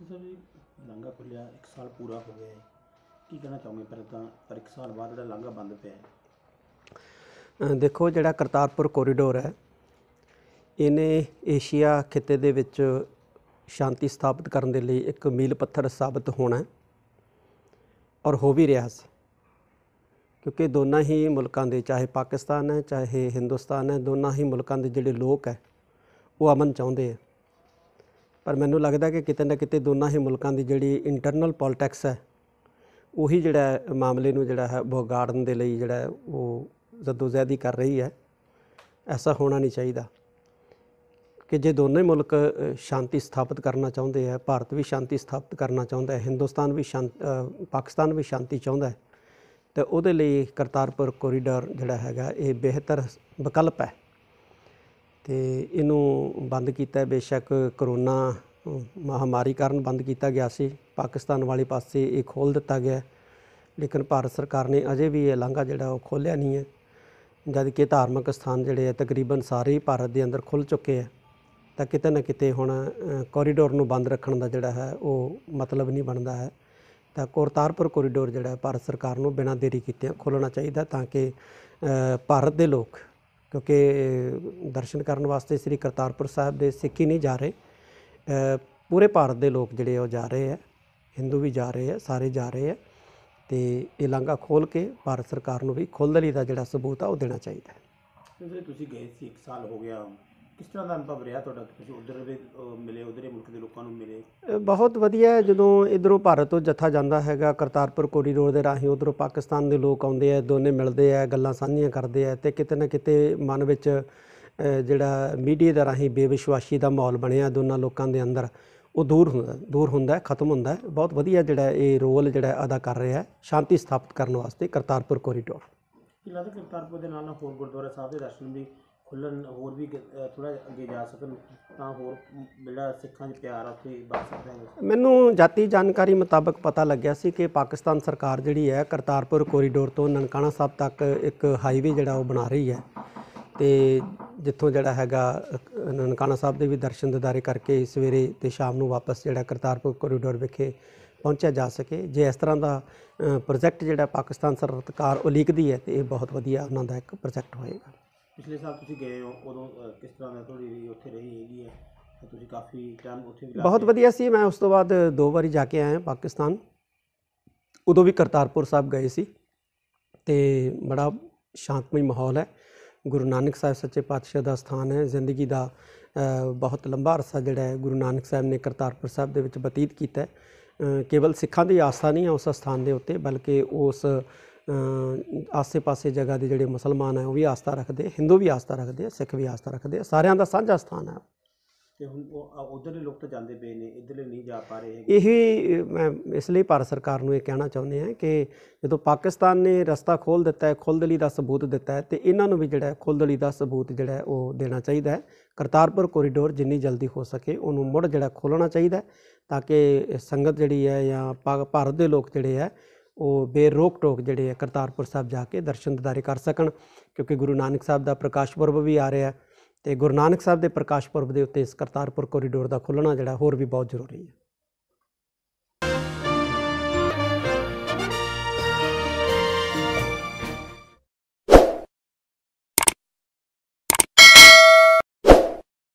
ਸਿੰਘ ਸਾਹਿਬ ਲਾਂਘਾ ਖੁੱਲਿਆ 1 ਸਾਲ ਪੂਰਾ ਹੋ ਗਿਆ ਹੈ ਕੀ ਕਹਿਣਾ ਚਾਹੋਗੇ ਪਰ ਤਾਂ ਪਰ 1 ਸਾਲ ਬਾਅਦ ਜਿਹੜਾ ਲਾਂਘਾ ਬੰਦ ਪਿਆ ਹੈ ਦੇਖੋ ਜਿਹੜਾ ਕਰਤਾਰਪੁਰ ਕੋਰੀਡੋਰ ਹੈ ਇਹਨੇ ਏਸ਼ੀਆ ਖਿੱਤੇ ਦੇ ਵਿੱਚ ਸ਼ਾਂਤੀ ਸਥਾਪਿਤ ਕਰਨ ਦੇ ਲਈ ਇੱਕ ਮੀਲ ਪੱਥਰ ਸਾਬਤ ਹੋਣਾ ਔਰ ਹੋ ਵੀ ਰਿਹਾ ਸੀ ਕਿਉਂਕਿ ਦੋਨਾਂ ਹੀ ਮੁਲਕਾਂ ਦੇ ਚਾਹੇ ਪਾਕਿਸਤਾਨ ਹੈ ਚਾਹੇ ਹਿੰਦੁਸਤਾਨ ਹੈ ਦੋਨਾਂ ਹੀ ਮੁਲਕਾਂ ਦੇ ਜਿਹੜੇ ਲੋਕ ਹੈ ਉਹ ਅਮਨ ਚਾਹੁੰਦੇ ਆ ਪਰ ਮੈਨੂੰ ਲੱਗਦਾ ਕਿ ਕਿਤੇ ਨਾ ਕਿਤੇ ਦੋਨਾਂ ਹੀ ਮੁਲਕਾਂ ਦੀ ਜਿਹੜੀ ਇੰਟਰਨਲ ਪੋਲਿਟਿਕਸ ਹੈ ਉਹੀ ਜਿਹੜਾ ਮਾਮਲੇ ਨੂੰ ਜਿਹੜਾ ਹੈ ਬੋਗਾੜਨ ਦੇ ਲਈ ਜਿਹੜਾ ਉਹ ਜ਼ਦੋਜ਼ਹਿਦੀ ਕਰ ਰਹੀ ਹੈ ਐਸਾ ਹੋਣਾ ਨਹੀਂ ਚਾਹੀਦਾ ਕਿ ਜੇ ਦੋਨੇ ਮੁਲਕ ਸ਼ਾਂਤੀ ਸਥਾਪਿਤ ਕਰਨਾ ਚਾਹੁੰਦੇ ਆ ਭਾਰਤ ਵੀ ਸ਼ਾਂਤੀ ਸਥਾਪਿਤ ਕਰਨਾ ਚਾਹੁੰਦਾ ਹੈ ਹਿੰਦੁਸਤਾਨ ਵੀ ਸ਼ਾਂਤ ਪਾਕਿਸਤਾਨ ਵੀ ਸ਼ਾਂਤੀ ਚਾਹੁੰਦਾ ਹੈ ਤੇ ਉਹਦੇ ਲਈ ਕਰਤਾਰਪੁਰ ਕੋਰੀਡੋਰ ਜਿਹੜਾ ਹੈਗਾ ਇਹ ਬਿਹਤਰ ਵਿਕਲਪ ਹੈ ਤੇ ਇਹਨੂੰ ਬੰਦ ਕੀਤਾ ਬੇਸ਼ੱਕ ਕਰੋਨਾ ਮਹਾਮਾਰੀ ਕਾਰਨ ਬੰਦ ਕੀਤਾ ਗਿਆ ਸੀ ਪਾਕਿਸਤਾਨ ਵਾਲੇ ਪਾਸੇ ਇਹ ਖੋਲ ਦਿੱਤਾ ਗਿਆ ਲੇਕਿਨ ਭਾਰਤ ਸਰਕਾਰ ਨੇ ਅਜੇ ਵੀ ਇਹ ਲਾਂਘਾ ਜਿਹੜਾ ਉਹ ਖੋਲਿਆ ਨਹੀਂ ਹੈ ਜਦ ਕਿ ਧਾਰਮਿਕ ਸਥਾਨ ਜਿਹੜੇ ਆ ਤਕਰੀਬਨ ਸਾਰੇ ਭਾਰਤ ਦੇ ਅੰਦਰ ਖੁੱਲ ਚੁੱਕੇ ਆ ਤਾਂ ਕਿਤੇ ਨਾ ਕਿਤੇ ਹੁਣ ਕੋਰੀਡੋਰ ਨੂੰ ਬੰਦ ਰੱਖਣ ਦਾ ਜਿਹੜਾ ਹੈ ਉਹ ਮਤਲਬ ਨਹੀਂ ਬਣਦਾ ਹੈ ਤਾਂ ਕੋਰਤਾਰਪੁਰ ਕੋਰੀਡੋਰ ਜਿਹੜਾ ਹੈ ਭਾਰਤ ਸਰਕਾਰ ਨੂੰ ਬਿਨਾਂ ਦੇਰੀ ਕੀਤੇ ਖੋਲਣਾ ਚਾਹੀਦਾ ਤਾਂ ਕਿ ਭਾਰਤ ਦੇ ਲੋਕ ਕਿਉਂਕਿ ਦਰਸ਼ਨ ਕਰਨ ਵਾਸਤੇ ਸ੍ਰੀ ਕਰਤਾਰਪੁਰ ਸਾਹਿਬ ਦੇ ਸਿੱਖੀ ਨਹੀਂ ਜਾ ਰਹੇ ਪੂਰੇ ਭਾਰਤ ਦੇ ਲੋਕ ਜਿਹੜੇ ਉਹ ਜਾ ਰਹੇ ਆ ਹਿੰਦੂ ਵੀ ਜਾ ਰਹੇ ਆ ਸਾਰੇ ਜਾ ਰਹੇ ਆ ਤੇ ਇਹ ਲੰਗਾ ਖੋਲ ਕੇ ਭਾਰਤ ਸਰਕਾਰ ਨੂੰ ਵੀ ਲਈ ਦਾ ਜਿਹੜਾ ਸਬੂਤ ਆ ਉਹ ਦੇਣਾ ਚਾਹੀਦਾ ਹੈ ਤੁਸੀਂ ਗਏ ਸੀ 1 ਸਾਲ ਹੋ ਗਿਆ ਕਿਸ ਤਰ੍ਹਾਂ ਦਾ ਅਨੁਭਵ ਰਿਹਾ ਤੁਹਾਡਾ ਤੁਸੀਂ ਉਧਰ ਵੀ ਮਿਲੇ ਉਧਰੇ ਮੁਲਕ ਦੇ ਲੋਕਾਂ ਨੂੰ ਮਿਲੇ ਬਹੁਤ ਵਧੀਆ ਜਦੋਂ ਇਧਰੋਂ ਭਾਰਤ ਤੋਂ ਜੱਥਾ ਜਾਂਦਾ ਹੈਗਾ ਕਰਤਾਰਪੁਰ ਕੋਰੀਡੋਰ ਦੇ ਰਾਹੀਂ ਉਧਰੋਂ ਪਾਕਿਸਤਾਨ ਦੇ ਲੋਕ ਆਉਂਦੇ ਆ ਦੋਨੇ ਮਿਲਦੇ ਆ ਗੱਲਾਂ ਸਾਂਝੀਆਂ ਕਰਦੇ ਆ ਤੇ ਕਿਤੇ ਨਾ ਕਿਤੇ ਮਨ ਵਿੱਚ ਜਿਹੜਾ ਮੀਡੀਆ ਦਾ ਰਾਹੀਂ ਬੇਵਿਸ਼ਵਾਸੀ ਦਾ ਮਾਹੌਲ ਬਣਿਆ ਦੋਨਾਂ ਲੋਕਾਂ ਦੇ ਅੰਦਰ ਉਹ ਦੂਰ ਹੁੰਦਾ ਦੂਰ ਹੁੰਦਾ ਹੈ ਖਤਮ ਹੁੰਦਾ ਹੈ ਬਹੁਤ ਵਧੀਆ ਜਿਹੜਾ ਇਹ ਰੋਲ ਜਿਹੜਾ ਅਦਾ ਕਰ ਰਿਹਾ ਹੈ ਸ਼ਾਂਤੀ ਸਥਾਪਿਤ ਕਰਨ ਵਾਸਤੇ ਕਰਤਾਰਪੁਰ ਕੋਰੀਡੋਰ ਕਿਲਾ ਦੇ ਕਰਤਾਰਪੁਰ ਦੇ ਨਾਲ ਨਾਲ ਹੋਰ ਗੁਰਦੁਆਰਾ ਸਾਹਿਬ ਦੇ ਦਰਸ਼ਨ ਵੀ ਖੁੱਲਣ ਹੋਰ ਵੀ ਥੋੜਾ ਅੱਗੇ ਜਾ ਸਕਣ ਤਾਂ ਹੋਰ ਜਿਹੜਾ ਸਿੱਖਾਂ 'ਚ ਪਿਆਰ ਆ ਉੱਥੇ ਵੱਧ ਸਕਦਾ ਹੈ ਮੈਨੂੰ ਜਾਤੀ ਜਾਣਕਾਰੀ ਮੁਤਾਬਕ ਪਤਾ ਲੱਗਿਆ ਸੀ ਕਿ ਪਾਕਿਸਤਾਨ ਸਰਕਾਰ ਜਿਹੜੀ ਹੈ ਕਰਤਾਰਪੁਰ ਕੋਰੀਡੋਰ ਤੋਂ ਨਨਕਾਣਾ ਸਾਹਿਬ ਤੱਕ ਇੱਕ ਹਾਈਵੇ ਜਿਹੜਾ ਉਹ ਬਣਾ ਰਹੀ ਹੈ ਤੇ ਜਿੱਥੋਂ ਜਿਹੜਾ ਹੈਗਾ ਨਨਕਾਣਾ ਸਾਹਿਬ ਦੇ ਵੀ ਦਰਸ਼ਨ ਦਿਦਾਰੇ ਕਰਕੇ ਸਵੇਰੇ ਤੇ ਸ਼ਾਮ ਨੂੰ ਵਾਪਸ ਜਿਹੜਾ ਕਰਤਾਰਪੁਰ ਕੋਰੀਡੋਰ ਵਿਖੇ ਪਹੁੰਚਿਆ ਜਾ ਸਕੇ ਜੇ ਇਸ ਤਰ੍ਹਾਂ ਦਾ ਪ੍ਰੋਜੈਕਟ ਜਿਹੜਾ ਪਾਕਿਸਤਾਨ ਸਰਕਾਰ ਉਲੀਕਦੀ ਹੈ ਤੇ ਇਹ ਬਹੁਤ ਵਧੀਆ ਉਹਨਾਂ ਦਾ ਇੱਕ ਪ੍ਰੋਜੈਕਟ ਹੋਏਗਾ ਪਿਛਲੇ ਸਾਲ ਤੁਸੀਂ ਗਏ ਹੋ ਉਦੋਂ ਕਿਸ ਤਰ੍ਹਾਂ ਦਾ ਤੁਹਾਡੀ ਉੱਥੇ ਰਹੀ ਹੈਗੀ ਹੈ ਤੁਸੀਂ ਕਾਫੀ ਟਾਈਮ ਉੱਥੇ ਵੀ ਬਹੁਤ ਵਧੀਆ ਸੀ ਮੈਂ ਉਸ ਤੋਂ ਬਾਅਦ ਦੋ ਵਾਰੀ ਜਾ ਕੇ ਆਇਆ ਪਾਕਿਸਤਾਨ ਉਦੋਂ ਵੀ ਕਰਤਾਰਪੁਰ ਸਾਹਿਬ ਗਏ ਸੀ ਤੇ ਬੜਾ ਸ਼ਾਂਤਮਈ ਮਾਹੌਲ ਹੈ ਗੁਰੂ ਨਾਨਕ ਸਾਹਿਬ ਸੱਚੇ ਪਾਤਸ਼ਾਹ ਦਾ ਸਥਾਨ ਹੈ ਜ਼ਿੰਦਗੀ ਦਾ ਬਹੁਤ ਲੰਬਾ ਅਰਸਾ ਜਿਹੜਾ ਹੈ ਗੁਰੂ ਨਾਨਕ ਸਾਹਿਬ ਨੇ ਕਰਤਾਰਪੁਰ ਸਾਹਿਬ ਦੇ ਵਿੱਚ ਬਤੀਤ ਕੀਤਾ ਹੈ ਕੇਵਲ ਸਿੱਖਾਂ ਦੀ ਆਸਥਾ ਨਹੀਂ ਹੈ ਉਸ ਸਥਾਨ ਦੇ ਉੱਤੇ ਬਲਕਿ ਉਸ ਆਸੇ-ਪਾਸੇ ਜਗ੍ਹਾ ਦੇ ਜਿਹੜੇ ਮੁਸਲਮਾਨ ਹੈ ਉਹ ਵੀ ਆਸਥਾ ਰੱਖਦੇ ਹਿੰਦੂ ਵੀ ਆਸਥਾ ਰੱਖਦੇ ਸਿੱਖ ਵੀ ਆਸਥਾ ਰੱਖਦੇ ਸਾਰਿਆਂ ਦਾ ਸਾਂਝਾ ਸਥਾਨ ਹੈ ਤੇ ਹੁਣ ਉਹ ਉਧਰਲੇ ਲੋਕ ਤਾਂ ਜਾਂਦੇ ਪਏ ਨੇ ਇਧਰਲੇ ਨਹੀਂ ਜਾ ਪਾ ਰਹੇ ਹੈਗੇ ਇਹ ਮੈਂ ਇਸ ਲਈ ਭਾਰਤ ਸਰਕਾਰ ਨੂੰ ਇਹ ਕਹਿਣਾ ਚਾਹੁੰਦੇ ਆ ਕਿ ਜਦੋਂ ਪਾਕਿਸਤਾਨ ਨੇ ਰਸਤਾ ਖੋਲ ਦਿੱਤਾ ਹੈ ਖੁੱਲਦਲੀ ਦਾ ਸਬੂਤ ਦਿੱਤਾ ਹੈ ਤੇ ਇਹਨਾਂ ਨੂੰ ਵੀ ਜਿਹੜਾ ਖੁੱਲਦਲੀ ਦਾ ਸਬੂਤ ਜਿਹੜਾ ਉਹ ਦੇਣਾ ਚਾਹੀਦਾ ਹੈ ਕਰਤਾਰਪੁਰ ਕੋਰੀਡੋਰ ਜਿੰਨੀ ਜਲਦੀ ਹੋ ਸਕੇ ਉਹਨੂੰ ਮੁੜ ਜਿਹੜਾ ਖੋਲਣਾ ਚਾਹੀਦਾ ਤਾਂ ਕਿ ਸੰਗਤ ਜਿਹੜੀ ਹੈ ਜਾਂ ਭਾਰਤ ਦੇ ਲੋਕ ਜਿਹੜੇ ਹੈ ਉਹ ਬੇਰੋਕ ਟੋਕ ਜਿਹੜੇ ਹੈ ਕਰਤਾਰਪੁਰ ਸਾਹਿਬ ਜਾ ਕੇ ਦਰਸ਼ਨ ਦਿਦਾਰੇ ਕਰ ਸਕਣ ਕਿਉਂਕਿ ਗੁਰੂ ਨਾਨਕ ਸਾਹਿਬ ਦਾ ਪ੍ਰਕਾਸ਼ ਪੁਰਬ ਵੀ ਆ ਰਿਹਾ ਹੈ ਤੇ ਗੁਰੂ ਨਾਨਕ ਸਾਹਿਬ ਦੇ ਪ੍ਰਕਾਸ਼ ਪੁਰਬ ਦੇ ਉੱਤੇ ਇਸ ਕਰਤਾਰਪੁਰ ਕੋਰੀਡੋਰ ਦਾ ਖੁੱਲਣਾ ਜਿਹੜਾ ਹੋਰ ਵੀ ਬਹੁਤ ਜ਼ਰੂਰੀ ਹੈ